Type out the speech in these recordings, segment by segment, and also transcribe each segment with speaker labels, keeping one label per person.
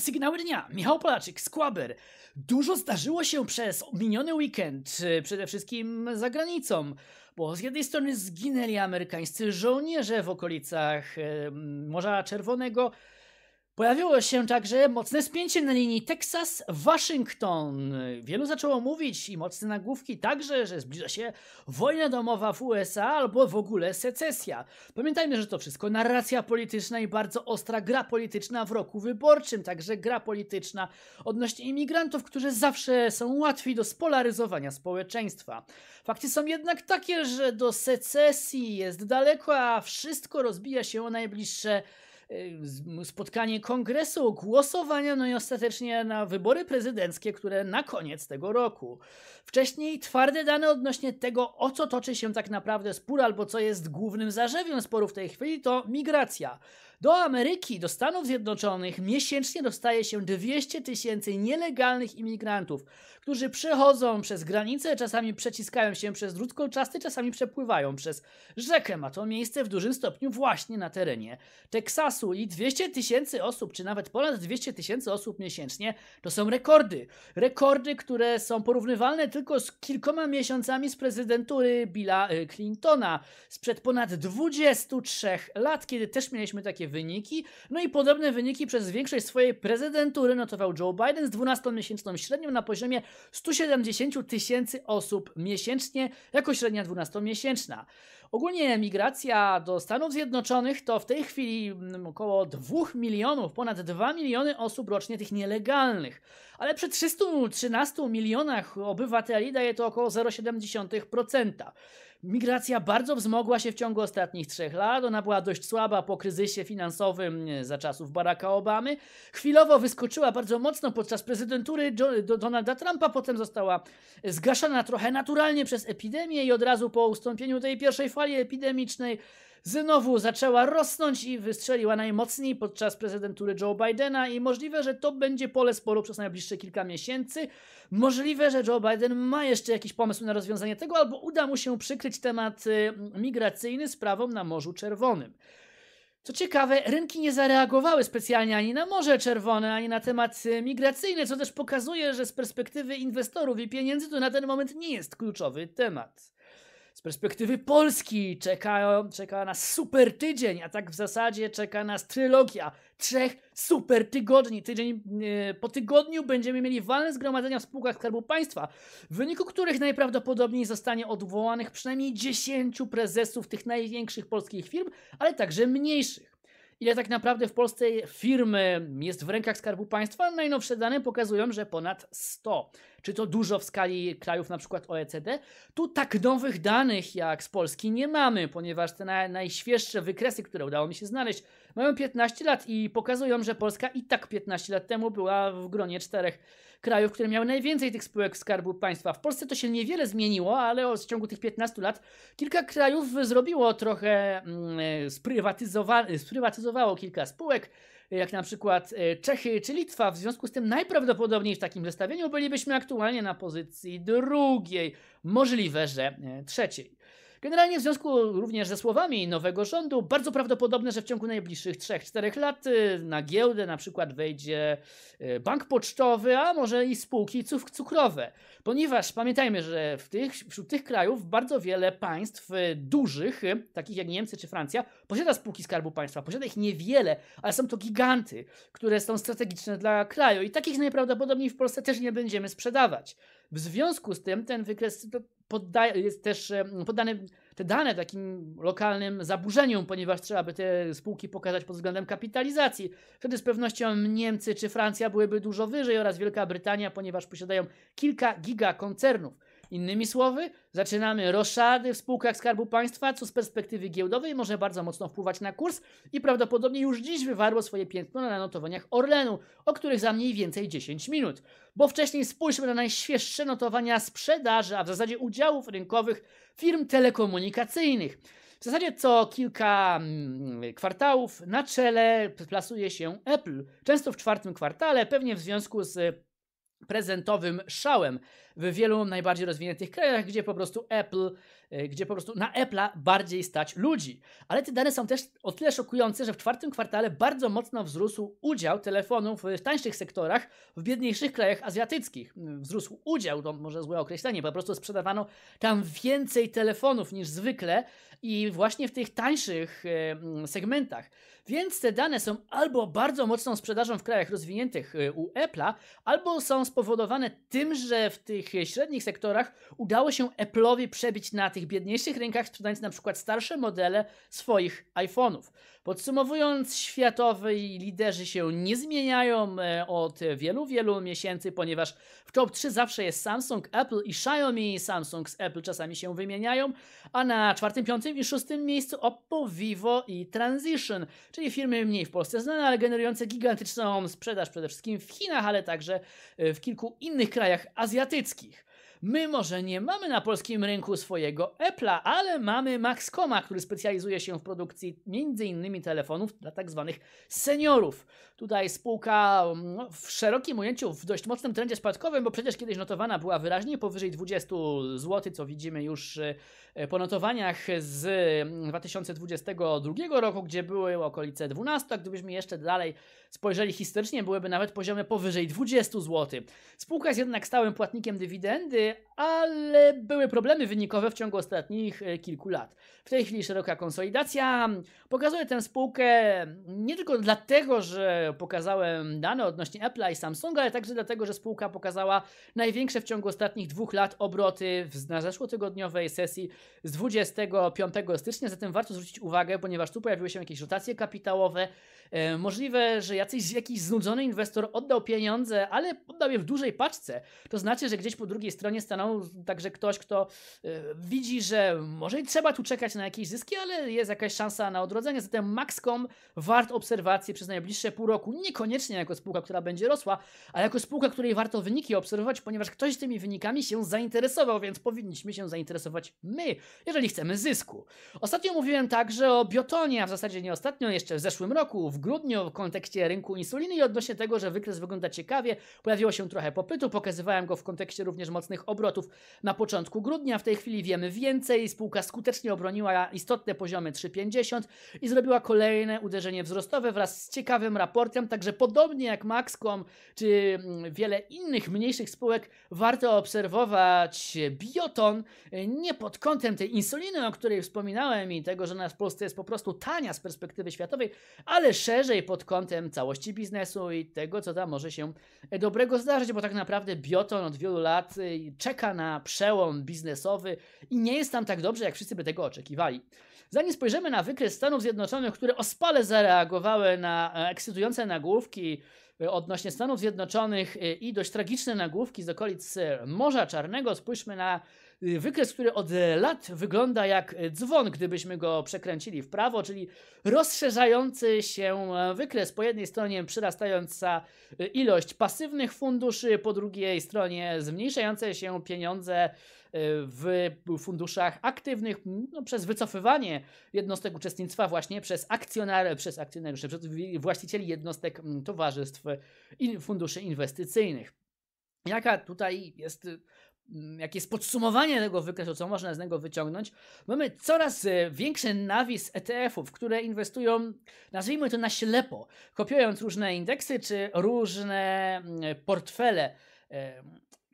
Speaker 1: Sygnały dnia. Michał Polaczyk, Skłaber. Dużo zdarzyło się przez miniony weekend, y, przede wszystkim za granicą, bo z jednej strony zginęli amerykańscy żołnierze w okolicach Morza Czerwonego, Pojawiło się także mocne spięcie na linii Texas-Washington. Wielu zaczęło mówić i mocne nagłówki także, że zbliża się wojna domowa w USA albo w ogóle secesja. Pamiętajmy, że to wszystko narracja polityczna i bardzo ostra gra polityczna w roku wyborczym, także gra polityczna odnośnie imigrantów, którzy zawsze są łatwi do spolaryzowania społeczeństwa. Fakty są jednak takie, że do secesji jest daleko, a wszystko rozbija się o najbliższe Y, spotkanie kongresu, głosowania, no i ostatecznie na wybory prezydenckie, które na koniec tego roku. Wcześniej twarde dane odnośnie tego, o co toczy się tak naprawdę spór, albo co jest głównym zarzewiem sporu w tej chwili, to migracja. Do Ameryki, do Stanów Zjednoczonych miesięcznie dostaje się 200 tysięcy nielegalnych imigrantów, którzy przechodzą przez granice, czasami przeciskają się przez drut kolczasty, czasami przepływają przez rzekę. Ma to miejsce w dużym stopniu właśnie na terenie Teksasu i 200 tysięcy osób, czy nawet ponad 200 tysięcy osób miesięcznie to są rekordy. Rekordy, które są porównywalne tylko z kilkoma miesiącami z prezydentury Billa y, Clintona sprzed ponad 23 lat, kiedy też mieliśmy takie wyniki. No i podobne wyniki przez większość swojej prezydentury notował Joe Biden z 12-miesięczną średnią na poziomie 170 tysięcy osób miesięcznie jako średnia 12-miesięczna. Ogólnie migracja do Stanów Zjednoczonych to w tej chwili mm, około 2 milionów, ponad 2 miliony osób rocznie tych nielegalnych, ale przy 313 milionach obywateli daje to około 0,7%. Migracja bardzo wzmogła się w ciągu ostatnich trzech lat. Ona była dość słaba po kryzysie finansowym e, za czasów Baracka Obamy. Chwilowo wyskoczyła bardzo mocno podczas prezydentury Donalda Trumpa, potem została zgaszana trochę naturalnie przez epidemię i od razu po ustąpieniu tej pierwszej fali epidemicznej znowu zaczęła rosnąć i wystrzeliła najmocniej podczas prezydentury Joe Bidena i możliwe, że to będzie pole sporu przez najbliższe kilka miesięcy. Możliwe, że Joe Biden ma jeszcze jakiś pomysł na rozwiązanie tego albo uda mu się przykryć temat y, migracyjny sprawą na Morzu Czerwonym. Co ciekawe, rynki nie zareagowały specjalnie ani na Morze Czerwone, ani na temat y, migracyjny, co też pokazuje, że z perspektywy inwestorów i pieniędzy to na ten moment nie jest kluczowy temat. Z perspektywy Polski czeka, czeka nas super tydzień, a tak w zasadzie czeka nas trylogia trzech super tygodni. Tydzień yy, po tygodniu będziemy mieli walne zgromadzenia w spółkach Skarbu Państwa, w wyniku których najprawdopodobniej zostanie odwołanych przynajmniej 10 prezesów tych największych polskich firm, ale także mniejszych. Ile tak naprawdę w Polsce firmy jest w rękach Skarbu Państwa? Najnowsze dane pokazują, że ponad 100. Czy to dużo w skali krajów np. OECD? Tu tak nowych danych jak z Polski nie mamy, ponieważ te najświeższe wykresy, które udało mi się znaleźć, mają 15 lat i pokazują, że Polska i tak 15 lat temu była w gronie czterech krajów, które miały najwięcej tych spółek Skarbu Państwa. W Polsce to się niewiele zmieniło, ale w ciągu tych 15 lat kilka krajów zrobiło trochę, mm, sprywatyzowa- sprywatyzowało kilka spółek jak na przykład e, Czechy czy Litwa. W związku z tym najprawdopodobniej w takim zestawieniu bylibyśmy aktualnie na pozycji drugiej, możliwe, że e, trzeciej. Generalnie w związku również ze słowami nowego rządu, bardzo prawdopodobne, że w ciągu najbliższych 3-4 lat y, na giełdę na przykład wejdzie y, bank pocztowy, a może i spółki cukrowe. Ponieważ pamiętajmy, że w tych, wśród tych krajów bardzo wiele państw y, dużych, takich jak Niemcy czy Francja, posiada spółki Skarbu Państwa. Posiada ich niewiele, ale są to giganty, które są strategiczne dla kraju i takich najprawdopodobniej w Polsce też nie będziemy sprzedawać. W związku z tym ten wykres poddaje, jest też poddane te dane takim lokalnym zaburzeniom, ponieważ trzeba by te spółki pokazać pod względem kapitalizacji. Wtedy z pewnością Niemcy czy Francja byłyby dużo wyżej oraz Wielka Brytania, ponieważ posiadają kilka giga koncernów. Innymi słowy, zaczynamy roszady w spółkach Skarbu Państwa, co z perspektywy giełdowej może bardzo mocno wpływać na kurs i prawdopodobnie już dziś wywarło swoje piętno na notowaniach Orlenu, o których za mniej więcej 10 minut. Bo wcześniej spójrzmy na najświeższe notowania sprzedaży, a w zasadzie udziałów rynkowych firm telekomunikacyjnych. W zasadzie co kilka mm, kwartałów na czele plasuje się Apple, często w czwartym kwartale, pewnie w związku z prezentowym szałem w wielu najbardziej rozwiniętych krajach, gdzie po prostu Apple, e, gdzie po prostu na Apple'a bardziej stać ludzi. Ale te dane są też o tyle szokujące, że w czwartym kwartale bardzo mocno wzrósł udział telefonów e, w tańszych sektorach, w biedniejszych krajach azjatyckich. Mm, wzrósł udział, to może złe określenie, po prostu sprzedawano tam więcej telefonów niż zwykle i właśnie w tych tańszych e, mm, segmentach. Więc te dane są albo bardzo mocną sprzedażą w krajach rozwiniętych u Apple'a, albo są spowodowane tym, że w tych tych średnich sektorach udało się Apple'owi przebić na tych biedniejszych rynkach, sprzedając na przykład starsze modele swoich iPhone'ów. Podsumowując, światowi liderzy się nie zmieniają e, od wielu, wielu miesięcy, ponieważ w top 3 zawsze jest Samsung, Apple i Xiaomi. Samsung z Apple czasami się wymieniają, a na czwartym, piątym i szóstym miejscu Oppo, Vivo i Transition, czyli firmy mniej w Polsce znane, ale generujące gigantyczną sprzedaż przede wszystkim w Chinach, ale także e, w kilku innych krajach azjatyckich. Дворецких. My może nie mamy na polskim rynku swojego Apple'a, ale mamy Maxcoma, który specjalizuje się w produkcji m.in. telefonów dla tak zwanych seniorów. Tutaj spółka mm, no, w szerokim ujęciu, w dość mocnym trendzie spadkowym, bo przecież kiedyś notowana była wyraźnie powyżej 20 zł, co widzimy już y, y, po notowaniach z 2022 mm, roku, gdzie były okolice 12, a gdybyśmy jeszcze dalej spojrzeli historycznie, byłyby nawet poziomy powyżej 20 zł. Spółka jest jednak stałym płatnikiem dywidendy, ale były problemy wynikowe w ciągu ostatnich e, kilku lat. W tej chwili szeroka konsolidacja. Pokazuję tę spółkę nie tylko dlatego, że pokazałem dane odnośnie Apple'a i Samsunga, ale także dlatego, że spółka pokazała największe w ciągu ostatnich dwóch lat obroty na zeszłotygodniowej sesji z 25 stycznia. Zatem warto zwrócić uwagę, ponieważ tu pojawiły się jakieś rotacje kapitałowe. E, możliwe, że jacyś, jakiś znudzony inwestor oddał pieniądze, ale oddał je w dużej paczce. To znaczy, że gdzieś po drugiej stronie stanął. Także ktoś, kto y, widzi, że może i trzeba tu czekać na jakieś zyski, ale jest jakaś szansa na odrodzenie. Zatem Maxcom wart obserwacji przez najbliższe pół roku. Niekoniecznie jako spółka, która będzie rosła, ale jako spółka, której warto wyniki obserwować, ponieważ ktoś tymi wynikami się zainteresował, więc powinniśmy się zainteresować my, jeżeli chcemy zysku. Ostatnio mówiłem także o biotonie, a w zasadzie nie ostatnio, jeszcze w zeszłym roku, w grudniu, w kontekście rynku insuliny i odnośnie tego, że wykres wygląda ciekawie, pojawiło się trochę popytu, pokazywałem go w kontekście również mocnych obrotów na początku grudnia. W tej chwili wiemy więcej. Spółka skutecznie obroniła istotne poziomy 3,50 i zrobiła kolejne uderzenie wzrostowe wraz z ciekawym raportem. Także podobnie jak Maxcom czy mm, wiele innych mniejszych spółek, warto obserwować bioton e, nie pod kątem tej insuliny, o której wspominałem i tego, że ona w Polsce jest po prostu tania z perspektywy światowej, ale szerzej pod kątem całości biznesu i tego, co tam może się dobrego zdarzyć, bo tak naprawdę bioton od wielu lat e, czeka na przełom biznesowy i nie jest tam tak dobrze, jak wszyscy by tego oczekiwali. Zanim spojrzymy na wykres Stanów Zjednoczonych, które ospale zareagowały na e, ekscytujące nagłówki e, odnośnie Stanów Zjednoczonych e, i dość tragiczne nagłówki z okolic Morza Czarnego, spójrzmy na Y, wykres, który od e, lat wygląda jak e, dzwon, gdybyśmy go przekręcili w prawo, czyli rozszerzający się e, wykres. Po jednej stronie przyrastająca ilość pasywnych funduszy, po drugiej stronie zmniejszające się pieniądze w funduszach aktywnych no, przez wycofywanie jednostek uczestnictwa właśnie przez akcjonariuszy, przez, akcjonariuszy, przez właścicieli jednostek mm, towarzystw funduszy inwestycyjnych. Jaka tutaj jest Mm, jakie jest podsumowanie tego wykresu, co można z niego wyciągnąć, mamy coraz e, większy nawis ETF-ów, które inwestują, nazwijmy to na ślepo, kopiując różne indeksy czy różne mm, portfele e,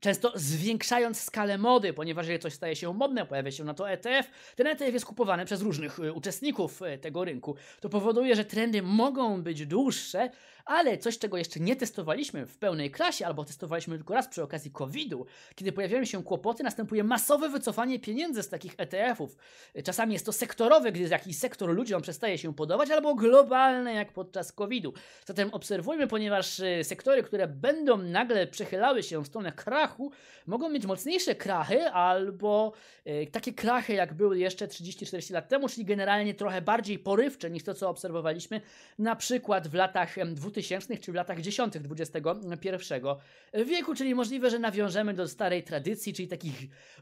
Speaker 1: często zwiększając skalę mody, ponieważ jeżeli coś staje się modne, pojawia się na to ETF, ten ETF jest kupowany przez różnych e, uczestników tego rynku. To powoduje, że trendy mogą być dłuższe, ale coś, czego jeszcze nie testowaliśmy w pełnej klasie, albo testowaliśmy tylko raz przy okazji COVID-u, kiedy pojawiają się kłopoty, następuje masowe wycofanie pieniędzy z takich ETF-ów. Czasami jest to sektorowe, gdy jakiś sektor ludziom przestaje się podobać, albo globalne, jak podczas COVID-u. Zatem obserwujmy, ponieważ y, sektory, które będą nagle przechylały się w stronę krachu, mogą mieć mocniejsze krachy, albo y, takie krachy, jak były jeszcze 30-40 lat temu, czyli generalnie trochę bardziej porywcze niż to, co obserwowaliśmy na przykład w latach 2000 2000, czyli w latach 10. XXI wieku, czyli możliwe, że nawiążemy do starej tradycji, czyli takich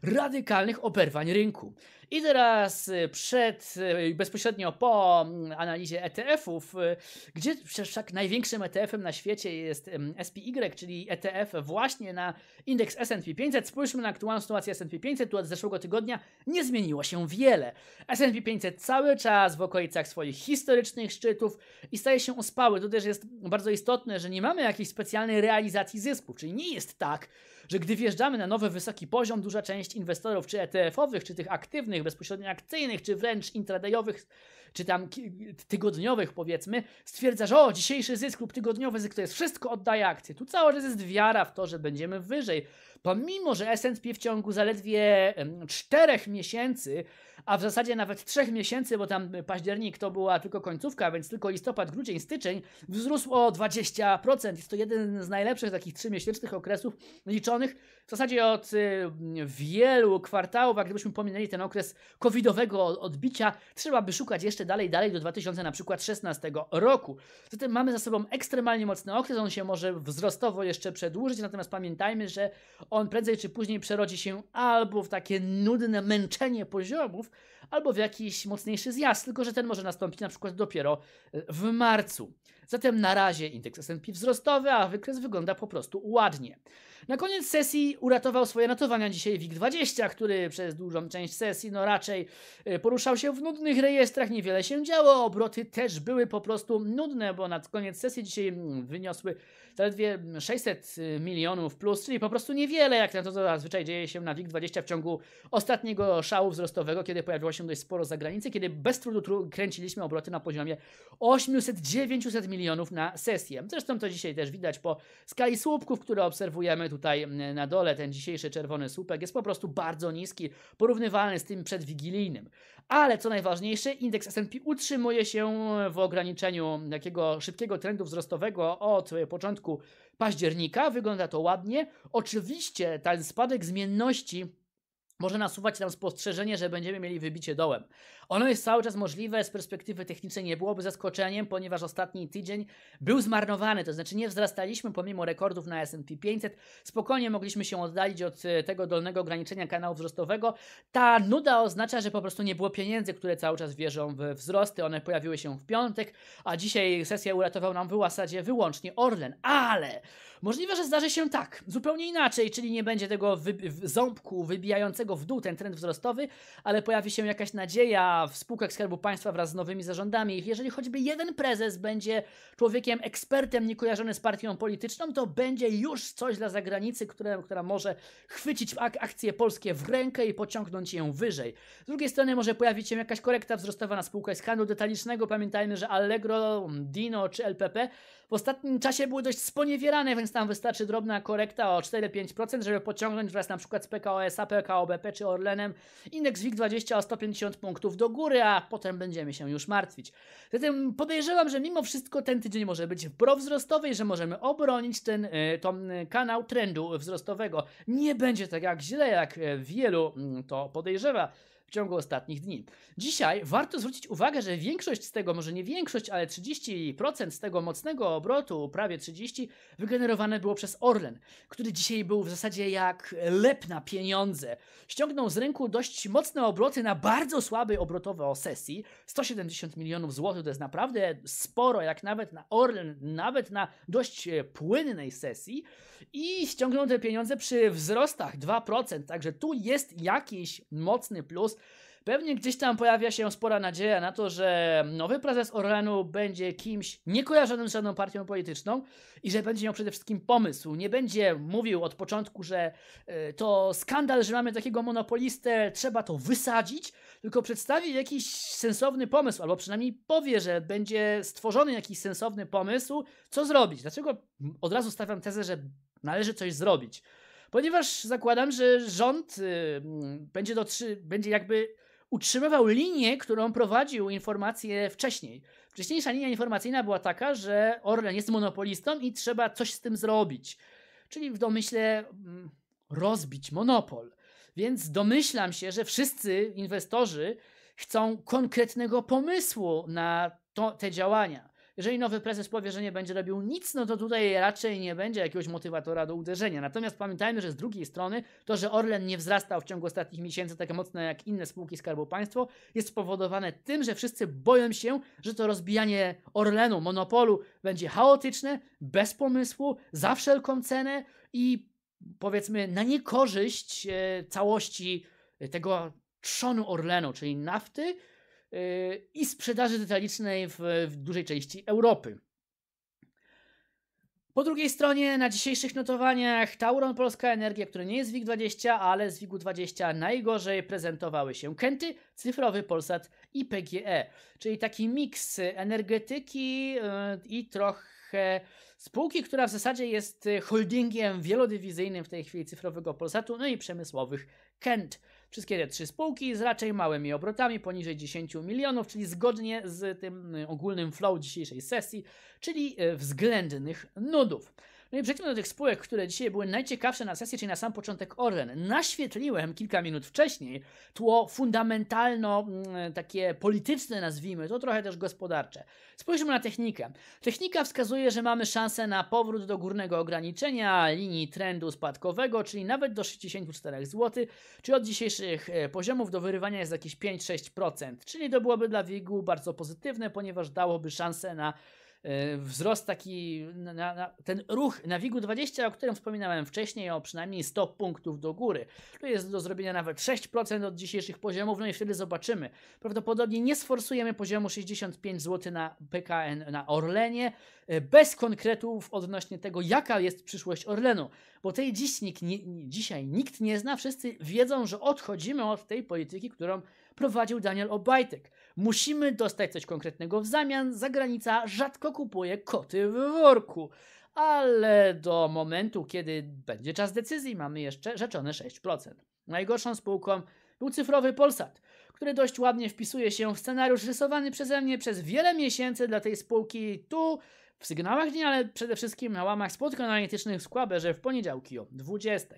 Speaker 1: radykalnych oberwań rynku. I teraz y, przed, y, bezpośrednio po mm, analizie ETF-ów, y, gdzie wszak największym ETF-em na świecie jest SPY, czyli ETF właśnie na indeks S&P 500, spójrzmy na aktualną sytuację S&P 500, tu od zeszłego tygodnia nie zmieniło się wiele. S&P 500 cały czas w okolicach swoich historycznych szczytów i staje się ospały. To też jest bardzo istotne, że nie mamy jakiejś specjalnej realizacji zysków, czyli nie jest tak, że gdy wjeżdżamy na nowy wysoki poziom, duża część inwestorów, czy ETF-owych, czy tych aktywnych, bezpośrednio akcyjnych, czy wręcz intradayowych, czy tam tygodniowych powiedzmy, stwierdza, że o, dzisiejszy zysk lub tygodniowy zysk to jest wszystko, oddaje akcję. Tu cały czas jest wiara w to, że będziemy wyżej. Pomimo, że S&P w ciągu zaledwie 4 miesięcy, a w zasadzie nawet 3 miesięcy, bo tam październik to była tylko końcówka, więc tylko listopad, grudzień, styczeń, wzrósł o 20%. Jest to jeden z najlepszych takich 3-miesięcznych okresów liczonych w zasadzie od y, wielu kwartałów, a gdybyśmy pominęli ten okres covidowego odbicia, trzeba by szukać jeszcze dalej, dalej do 2016 roku. Zatem mamy za sobą ekstremalnie mocny okres, on się może wzrostowo jeszcze przedłużyć, natomiast pamiętajmy, że on prędzej czy później przerodzi się albo w takie nudne męczenie poziomów, albo w jakiś mocniejszy zjazd, tylko że ten może nastąpić na przykład dopiero y, w marcu. Zatem na razie indeks S&P wzrostowy, a wykres wygląda po prostu ładnie. Na koniec sesji uratował swoje notowania dzisiaj WIG20, który przez dużą część sesji no raczej y, poruszał się w nudnych rejestrach, niewiele się działo, obroty też były po prostu nudne, bo na koniec sesji dzisiaj mm, wyniosły zaledwie 600 mm, y, milionów plus, czyli po prostu niewiele, jak na to zazwyczaj dzieje się na WIG20 w ciągu ostatniego szału wzrostowego, kiedy pojawiło się dość sporo zagranicy, kiedy bez trudu kręciliśmy obroty na poziomie 800-900 milionów milionów na sesję. Zresztą to dzisiaj też widać po skali słupków, które obserwujemy tutaj na dole. Ten dzisiejszy czerwony słupek jest po prostu bardzo niski, porównywalny z tym przedwigilijnym. Ale co najważniejsze, indeks S&P utrzymuje się w ograniczeniu takiego szybkiego trendu wzrostowego od początku października. Wygląda to ładnie. Oczywiście ten spadek zmienności może nasuwać nam spostrzeżenie, że będziemy mieli wybicie dołem. Ono jest cały czas możliwe, z perspektywy technicznej nie byłoby zaskoczeniem, ponieważ ostatni tydzień był zmarnowany, to znaczy nie wzrastaliśmy pomimo rekordów na S&P 500, spokojnie mogliśmy się oddalić od e, tego dolnego ograniczenia kanału wzrostowego. Ta nuda oznacza, że po prostu nie było pieniędzy, które cały czas wierzą w wzrosty, one pojawiły się w piątek, a dzisiaj sesję uratował nam w zasadzie wyłącznie Orlen, ale... Możliwe, że zdarzy się tak, zupełnie inaczej, czyli nie będzie tego wy ząbku wybijającego w dół ten trend wzrostowy, ale pojawi się jakaś nadzieja w spółkach Skarbu Państwa wraz z nowymi zarządami. Jeżeli choćby jeden prezes będzie człowiekiem ekspertem niekojarzony z partią polityczną, to będzie już coś dla zagranicy, które, która może chwycić ak akcje polskie w rękę i pociągnąć je wyżej. Z drugiej strony może pojawić się jakaś korekta wzrostowa na spółkę z handlu detalicznego. Pamiętajmy, że Allegro, Dino czy LPP w ostatnim czasie były dość sponiewierane, więc tam wystarczy drobna korekta o 4-5%, żeby pociągnąć wraz na przykład z PKO SAP, PKO BP czy Orlenem indeks WIG20 o 150 punktów do góry, a potem będziemy się już martwić. Zatem podejrzewam, że mimo wszystko ten tydzień może być prowzrostowy że możemy obronić ten y, tą y, kanał trendu wzrostowego. Nie będzie tak jak źle, jak y, wielu mm, to podejrzewa w ciągu ostatnich dni. Dzisiaj warto zwrócić uwagę, że większość z tego, może nie większość, ale 30% z tego mocnego obrotu, prawie 30%, wygenerowane było przez Orlen, który dzisiaj był w zasadzie jak lep na pieniądze. Ściągnął z rynku dość mocne obroty na bardzo słabej obrotowej sesji. 170 milionów złotych to jest naprawdę sporo, jak nawet na Orlen, nawet na dość płynnej sesji. I ściągnął te pieniądze przy wzrostach 2%, także tu jest jakiś mocny plus Pewnie gdzieś tam pojawia się spora nadzieja na to, że nowy prezes Orlenu będzie kimś niekojarzonym z żadną partią polityczną i że będzie miał przede wszystkim pomysł. Nie będzie mówił od początku, że e, to skandal, że mamy takiego monopolistę, trzeba to wysadzić, tylko przedstawi jakiś sensowny pomysł, albo przynajmniej powie, że będzie stworzony jakiś sensowny pomysł, co zrobić. Dlaczego od razu stawiam tezę, że należy coś zrobić? Ponieważ zakładam, że rząd y, będzie, będzie jakby utrzymywał linię, którą prowadził informacje wcześniej. Wcześniejsza linia informacyjna była taka, że Orlen jest monopolistą i trzeba coś z tym zrobić. Czyli w domyśle mm, rozbić monopol. Więc domyślam się, że wszyscy inwestorzy chcą konkretnego pomysłu na to, te działania. Jeżeli nowy prezes powie, że nie będzie robił nic, no to tutaj raczej nie będzie jakiegoś motywatora do uderzenia. Natomiast pamiętajmy, że z drugiej strony to, że Orlen nie wzrastał w ciągu ostatnich miesięcy tak mocno jak inne spółki Skarbu Państwo, jest spowodowane tym, że wszyscy boją się, że to rozbijanie Orlenu, monopolu będzie chaotyczne, bez pomysłu, za wszelką cenę i powiedzmy na niekorzyść e, całości tego trzonu Orlenu, czyli nafty, i sprzedaży detalicznej w, w dużej części Europy. Po drugiej stronie na dzisiejszych notowaniach Tauron Polska Energia, który nie jest WIG20, ale z WIG-20 najgorzej prezentowały się Kenty, cyfrowy Polsat i PGE, czyli taki miks energetyki y, i trochę E, spółki, która w zasadzie jest e, holdingiem wielodywizyjnym w tej chwili cyfrowego Polsatu, no i przemysłowych Kent. Wszystkie te trzy spółki z raczej małymi obrotami, poniżej 10 milionów, czyli zgodnie z tym e, ogólnym flow dzisiejszej sesji, czyli względnych nudów. No i przejdźmy do tych spółek, które dzisiaj były najciekawsze na sesji, czyli na sam początek Orlen. Naświetliłem kilka minut wcześniej tło fundamentalno mm, takie polityczne, nazwijmy to, trochę też gospodarcze. Spójrzmy na technikę. Technika wskazuje, że mamy szansę na powrót do górnego ograniczenia linii trendu spadkowego, czyli nawet do 64 zł, czyli od dzisiejszych e, poziomów do wyrywania jest jakieś 5-6%, czyli to byłoby dla WIG-u bardzo pozytywne, ponieważ dałoby szansę na E, wzrost taki, na, na, ten ruch na WIG-20, o którym wspominałem wcześniej, o przynajmniej 100 punktów do góry. Tu jest do zrobienia nawet 6% od dzisiejszych poziomów, no i wtedy zobaczymy. Prawdopodobnie nie sforsujemy poziomu 65 zł na PKN na Orlenie, e, bez konkretów odnośnie tego, jaka jest przyszłość Orlenu, bo tej dziś nikt nie, dzisiaj nikt nie zna, wszyscy wiedzą, że odchodzimy od tej polityki, którą prowadził Daniel Obajtek. Musimy dostać coś konkretnego w zamian. Zagranica rzadko kupuje koty w worku. Ale do momentu, kiedy będzie czas decyzji, mamy jeszcze rzeczone 6%. Najgorszą spółką był cyfrowy Polsat, który dość ładnie wpisuje się w scenariusz rysowany przeze mnie przez wiele miesięcy dla tej spółki tu w sygnałach dnia, ale przede wszystkim na łamach spotkań analitycznych w że w poniedziałki o 20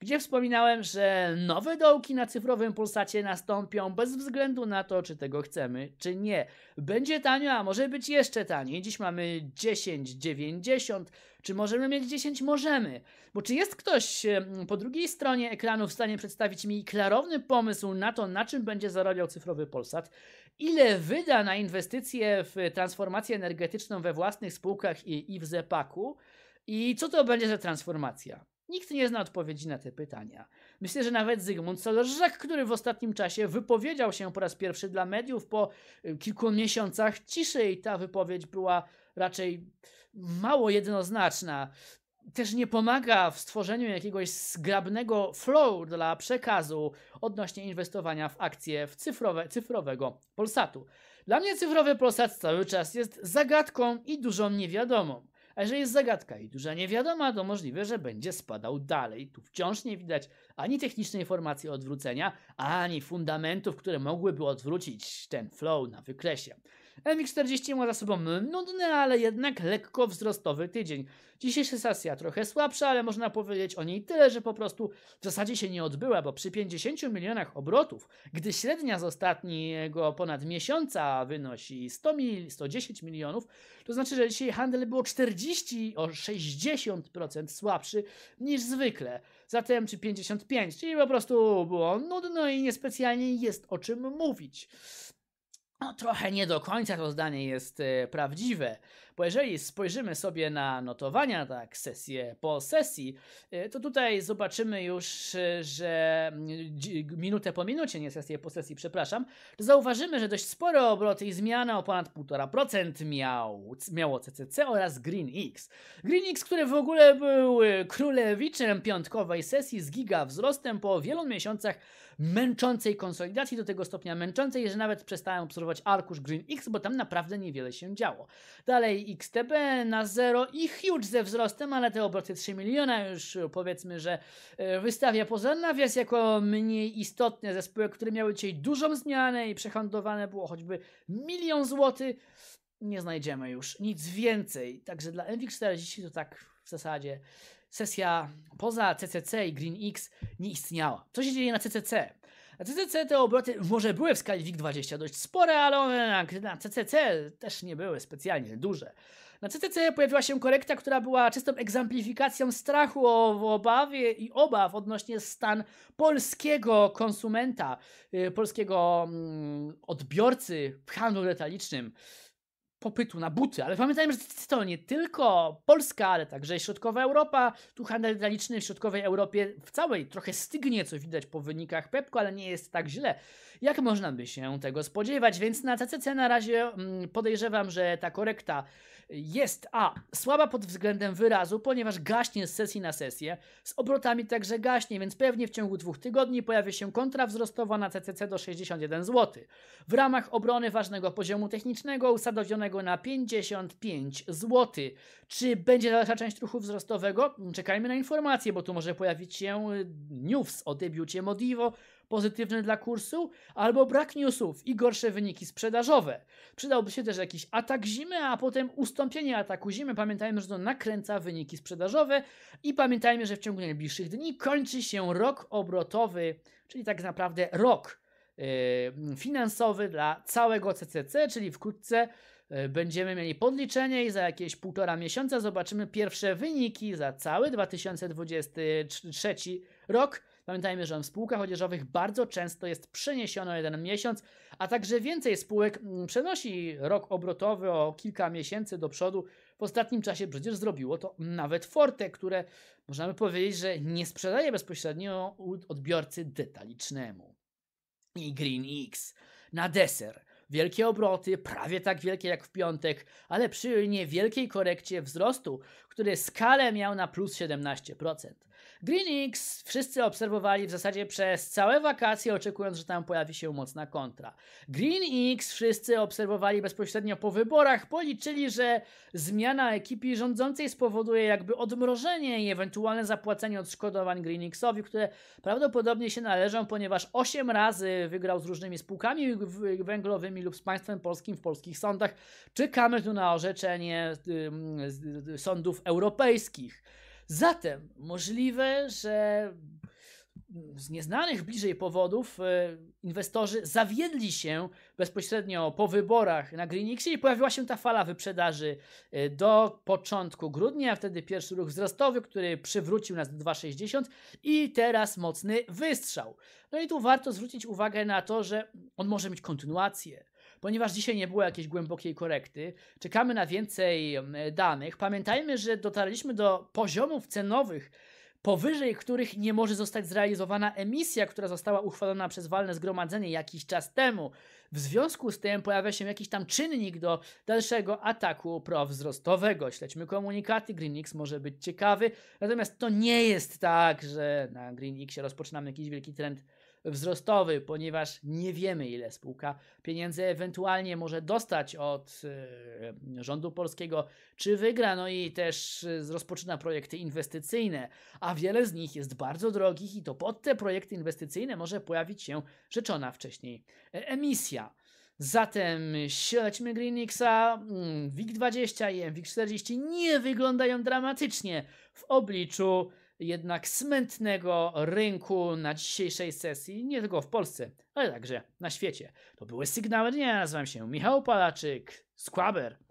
Speaker 1: gdzie wspominałem, że nowe dołki na cyfrowym pulsacie nastąpią bez względu na to, czy tego chcemy, czy nie. Będzie tanio, a może być jeszcze taniej. Dziś mamy 10,90. Czy możemy mieć 10? Możemy. Bo czy jest ktoś po drugiej stronie ekranu w stanie przedstawić mi klarowny pomysł na to, na czym będzie zarabiał cyfrowy Polsat? Ile wyda na inwestycje w transformację energetyczną we własnych spółkach i w Zepaku? I co to będzie za transformacja? Nikt nie zna odpowiedzi na te pytania. Myślę, że nawet Zygmunt Solżek, który w ostatnim czasie wypowiedział się po raz pierwszy dla mediów po y, kilku miesiącach ciszy i ta wypowiedź była raczej mało jednoznaczna. Też nie pomaga w stworzeniu jakiegoś zgrabnego flow dla przekazu odnośnie inwestowania w akcje w cyfrowe, cyfrowego Polsatu. Dla mnie cyfrowy Polsat cały czas jest zagadką i dużą niewiadomą. A jeżeli jest zagadka i duża niewiadoma, to możliwe, że będzie spadał dalej. Tu wciąż nie widać ani technicznej informacji odwrócenia, ani fundamentów, które mogłyby odwrócić ten flow na wykresie. MX40 ma za sobą nudny, ale jednak lekko wzrostowy tydzień. Dzisiejsza sesja trochę słabsza, ale można powiedzieć o niej tyle, że po prostu w zasadzie się nie odbyła, bo przy 50 milionach obrotów, gdy średnia z ostatniego ponad miesiąca wynosi 100 mil, 110 milionów, to znaczy, że dzisiaj handel było 40 o 60% słabszy niż zwykle. Zatem czy 55, czyli po prostu było nudno i niespecjalnie jest o czym mówić no, trochę nie do końca to zdanie jest e, prawdziwe, bo jeżeli spojrzymy sobie na notowania, tak, sesję po sesji, e, to tutaj zobaczymy już, e, że mm, minutę po minucie, nie sesję po sesji, przepraszam, to zauważymy, że dość spore obroty i zmiana o ponad 1,5% miał, miało CCC oraz Green X, Green X, który w ogóle był królewiczem piątkowej sesji z giga wzrostem po wielu miesiącach męczącej konsolidacji, do tego stopnia męczącej, że nawet przestałem obserwować arkusz Green X, bo tam naprawdę niewiele się działo. Dalej XTB na zero i huge ze wzrostem, ale te obroty 3 miliona już e, powiedzmy, że e, wystawia poza nawias jako mniej istotne ze spółek, które miały dzisiaj dużą zmianę i przehandlowane było choćby milion złotych. Nie znajdziemy już nic więcej. Także dla MWX40 to tak w zasadzie sesja poza CCC i Green X nie istniała. Co się dzieje na CCC? Na CCC te obroty może były w skali WIG20 dość spore, ale one na CCC też nie były specjalnie duże. Na CCC pojawiła się korekta, która była czystą egzamplifikacją strachu o obawie i obaw odnośnie stan polskiego konsumenta, y, polskiego mm, odbiorcy w handlu detalicznym popytu na buty, ale pamiętajmy, że to nie tylko Polska, ale także Środkowa Europa. Tu handel graniczny w Środkowej Europie w całej trochę stygnie, co widać po wynikach Pepko, ale nie jest tak źle, jak można by się tego spodziewać, więc na CCC na razie mm, podejrzewam, że ta korekta jest A. Słaba pod względem wyrazu, ponieważ gaśnie z sesji na sesję. Z obrotami także gaśnie, więc pewnie w ciągu dwóch tygodni pojawi się kontra wzrostowa na CCC do 61 zł. W ramach obrony ważnego poziomu technicznego usadowionego na 55 zł. Czy będzie dalsza część ruchu wzrostowego? Czekajmy na informacje, bo tu może pojawić się news o debiucie Modivo, pozytywny dla kursu, albo brak newsów i gorsze wyniki sprzedażowe. Przydałby się też jakiś atak zimy, a potem ustąpienie ataku zimy. Pamiętajmy, że to nakręca wyniki sprzedażowe i pamiętajmy, że w ciągu najbliższych dni kończy się rok obrotowy, czyli tak naprawdę rok yy, finansowy dla całego CCC, czyli wkrótce yy, będziemy mieli podliczenie i za jakieś półtora miesiąca zobaczymy pierwsze wyniki za cały 2023 rok Pamiętajmy, że w spółkach odzieżowych bardzo często jest przeniesiono jeden miesiąc, a także więcej spółek mm, przenosi rok obrotowy o kilka miesięcy do przodu. W ostatnim czasie przecież zrobiło to nawet Forte, które możemy powiedzieć, że nie sprzedaje bezpośrednio odbiorcy detalicznemu. I Green X na deser. Wielkie obroty, prawie tak wielkie jak w piątek, ale przy niewielkiej korekcie wzrostu, który skalę miał na plus 17%. Greenix wszyscy obserwowali w zasadzie przez całe wakacje, oczekując, że tam pojawi się mocna kontra. Greenix wszyscy obserwowali bezpośrednio po wyborach, policzyli, że zmiana ekipy rządzącej spowoduje jakby odmrożenie i ewentualne zapłacenie odszkodowań Greenixowi, które prawdopodobnie się należą, ponieważ 8 razy wygrał z różnymi spółkami węglowymi lub z państwem polskim w polskich sądach. Czekamy tu na orzeczenie sądów europejskich. Zatem możliwe, że z nieznanych bliżej powodów e, inwestorzy zawiedli się bezpośrednio po wyborach na Greenixie i pojawiła się ta fala wyprzedaży e, do początku grudnia, wtedy pierwszy ruch wzrostowy, który przywrócił nas do 2,60 i teraz mocny wystrzał. No i tu warto zwrócić uwagę na to, że on może mieć kontynuację ponieważ dzisiaj nie było jakiejś głębokiej korekty. Czekamy na więcej danych. Pamiętajmy, że dotarliśmy do poziomów cenowych, powyżej których nie może zostać zrealizowana emisja, która została uchwalona przez walne zgromadzenie jakiś czas temu. W związku z tym pojawia się jakiś tam czynnik do dalszego ataku prowzrostowego. Śledźmy komunikaty, GreenX może być ciekawy, natomiast to nie jest tak, że na GreenX rozpoczynamy jakiś wielki trend wzrostowy, ponieważ nie wiemy, ile spółka pieniędzy ewentualnie może dostać od e, rządu polskiego, czy wygra, no i też e, rozpoczyna projekty inwestycyjne, a wiele z nich jest bardzo drogich i to pod te projekty inwestycyjne może pojawić się rzeczona wcześniej e, emisja. Zatem śledźmy Greenixa, mm, WIG20 i MWIG40 nie wyglądają dramatycznie w obliczu jednak smętnego rynku na dzisiejszej sesji, nie tylko w Polsce, ale także na świecie. To były sygnały dnia. Nazywam się Michał Palaczyk, Squaber.